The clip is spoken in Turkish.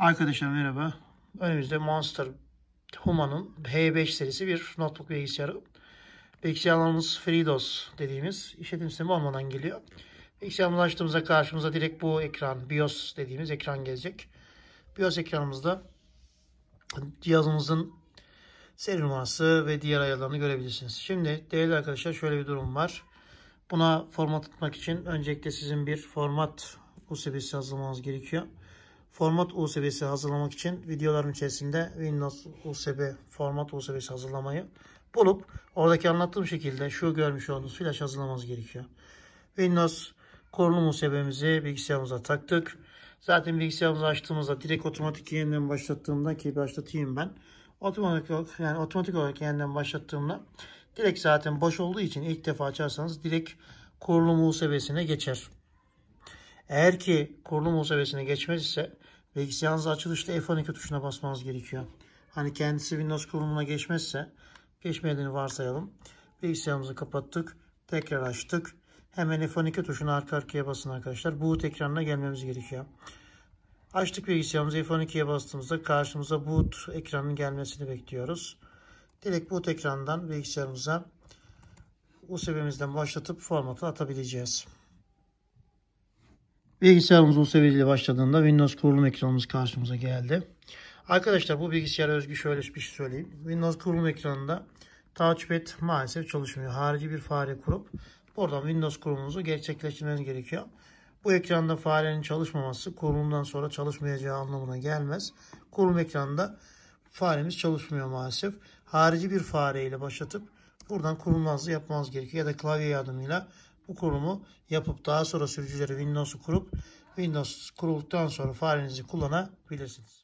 Arkadaşlar merhaba. Önümüzde Monster Huma'nın H5 serisi bir notebook bilgisayarı. Bilgisayarlarımız FreeDOS dediğimiz işletim sistemi olmadan geliyor. Bilgisayarımızı açtığımızda karşımıza direkt bu ekran, BIOS dediğimiz ekran gelecek. BIOS ekranımızda cihazımızın seri numarası ve diğer ayarlarını görebilirsiniz. Şimdi değerli arkadaşlar şöyle bir durum var. Buna format atmak için öncelikle sizin bir format USB'si hazırlamanız gerekiyor. Format USB'si hazırlamak için videoların içerisinde Windows USB format USB'si hazırlamayı bulup oradaki anlattığım şekilde şu görmüş olduğunuz flash hazırlamamız gerekiyor. Windows korunum USB'mizi bilgisayarımıza taktık. Zaten bilgisayarımızı açtığımızda direkt otomatik yeniden başlattığımda ki başlatayım ben. Otomatik olarak, yani otomatik olarak yeniden başlattığımda direkt zaten boş olduğu için ilk defa açarsanız direkt kurulum USB'sine geçer. Eğer ki korunum o seviyesine geçmez ise bilgisayarınızı açılışta F12 tuşuna basmanız gerekiyor. Hani kendisi Windows kurulumuna geçmezse geçmediğini varsayalım. Bilgisayarımızı kapattık. Tekrar açtık. Hemen F12 tuşuna arka arkaya basın arkadaşlar. Boot ekranına gelmemiz gerekiyor. Açtık bilgisayarımızı F12'ye bastığımızda karşımıza boot ekranının gelmesini bekliyoruz. Direkt boot ekranından bilgisayarımıza USB'mizden başlatıp formatı atabileceğiz. Bilgisayarımız USB'li ile başladığında Windows kurulum ekranımız karşımıza geldi. Arkadaşlar bu bilgisayara özgü şöyle bir şey söyleyeyim. Windows kurulum ekranında touchpad maalesef çalışmıyor. Harici bir fare kurup buradan Windows kurulumunuzu gerçekleştirmeniz gerekiyor. Bu ekranda farenin çalışmaması kurulumdan sonra çalışmayacağı anlamına gelmez. Kurulum ekranında faremiz çalışmıyor maalesef. Harici bir fare ile başlatıp buradan kurulum yapmanız gerekiyor. Ya da klavye yardımıyla bu kurumu yapıp daha sonra sürücüleri Windows'u kurup Windows kurulduktan sonra farenizi kullanabilirsiniz.